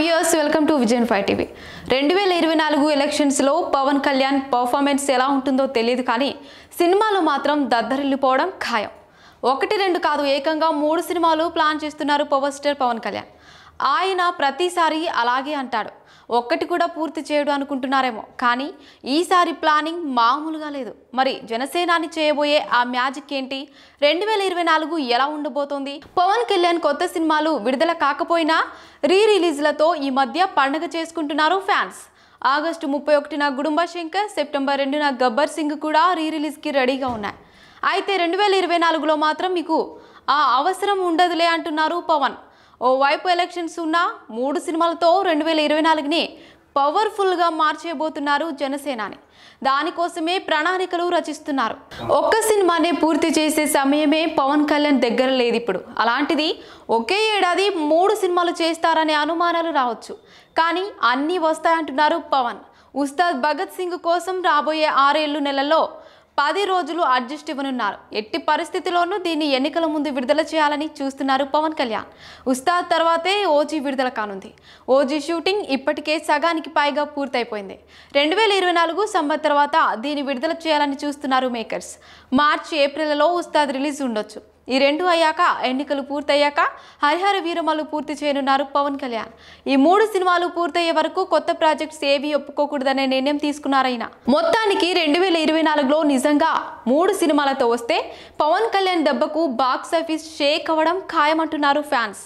viewers welcome to Vijayan five TV రెండు వేల ఇరవై నాలుగు ఎలక్షన్స్లో పవన్ కళ్యాణ్ పర్ఫార్మెన్స్ ఎలా ఉంటుందో తెలియదు కానీ సినిమాలు మాత్రం దద్దరిల్లిపోవడం ఖాయం ఒకటి రెండు కాదు ఏకంగా మూడు సినిమాలు ప్లాన్ చేస్తున్నారు పవర్ స్టార్ పవన్ కళ్యాణ్ ఆయన ప్రతిసారి అలాగే అంటాడు ఒక్కటి కూడా పూర్తి చేయడు అనుకుంటున్నారేమో కానీ ఈసారి ప్లానింగ్ మామూలుగా లేదు మరి జనసేనాని చేయబోయే ఆ మ్యాజిక్ ఏంటి రెండు వేల ఇరవై నాలుగు ఎలా ఉండబోతోంది పవన్ కళ్యాణ్ కొత్త సినిమాలు విడుదల కాకపోయినా రీ రిలీజ్లతో ఈ మధ్య పండగ చేసుకుంటున్నారు ఫ్యాన్స్ ఆగస్టు ముప్పై ఒకటిన గుడుంబ సెప్టెంబర్ రెండున గబ్బర్ సింగ్ కూడా రీ రిలీజ్కి రెడీగా ఉన్నాయి అయితే రెండు వేల ఇరవై నాలుగులో మాత్రం మీకు ఆ అవసరం ఉండదులే అంటున్నారు పవన్ ఓవైపు ఎలక్షన్స్ ఉన్న మూడు సినిమాలతో రెండు వేల ఇరవై నాలుగుని పవర్ఫుల్గా మార్చేయబోతున్నారు జనసేనాని దానికోసమే ప్రణాళికలు రచిస్తున్నారు ఒక్క సినిమానే పూర్తి చేసే సమయమే పవన్ కళ్యాణ్ దగ్గర లేదు ఇప్పుడు అలాంటిది ఒకే ఏడాది మూడు సినిమాలు చేస్తారనే అనుమానాలు రావచ్చు కానీ అన్నీ వస్తాయంటున్నారు పవన్ ఉస్తాద్ భగత్ సింగ్ కోసం రాబోయే ఆరేళ్ళు నెలల్లో పది రోజులు అడ్జస్ట్ ఇవ్వనున్నారు ఎట్టి పరిస్థితిలోనూ దీన్ని ఎన్నికల ముందు విడుదల చేయాలని చూస్తున్నారు పవన్ కళ్యాణ్ ఉస్తాద్ తర్వాతే ఓజీ విడుదల కానుంది ఓజీ షూటింగ్ ఇప్పటికే సగానికి పైగా పూర్తయిపోయింది రెండు వేల ఇరవై నాలుగు సంవత్ తర్వాత దీన్ని విడుదల చేయాలని చూస్తున్నారు మేకర్స్ మార్చ్ ఏప్రిల్లో ఉస్తాద్ రిలీజ్ ఉండొచ్చు ఈ రెండు అయ్యాక ఎన్నికలు పూర్తయ్యాక హరిహర వీరమలు పూర్తి చేయనున్నారు పవన్ కళ్యాణ్ ఈ మూడు సినిమాలు పూర్తయ్యే వరకు కొత్త ప్రాజెక్ట్స్ ఏవి ఒప్పుకోకూడదనే నిర్ణయం తీసుకున్నారైనా మొత్తానికి రెండు వేల ఇరవై నాలుగులో నిజంగా మూడు సినిమాలతో వస్తే పవన్ కళ్యాణ్ దెబ్బకు బాక్సాఫీస్ షేక్ అవ్వడం ఖాయమంటున్నారు ఫ్యాన్స్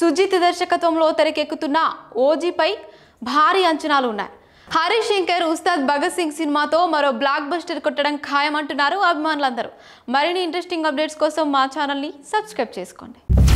సుజిత్ దర్శకత్వంలో తెరకెక్కుతున్న ఓజీపై భారీ అంచనాలు ఉన్నాయి హరి శంకర్ ఉస్తాద్ భగత్ సింగ్ సినిమాతో మరో బ్లాక్ బస్టర్ కొట్టడం ఖాయం అంటున్నారు అభిమానులందరూ మరిన్ని ఇంట్రెస్టింగ్ అప్డేట్స్ కోసం మా ఛానల్ని సబ్స్క్రైబ్ చేసుకోండి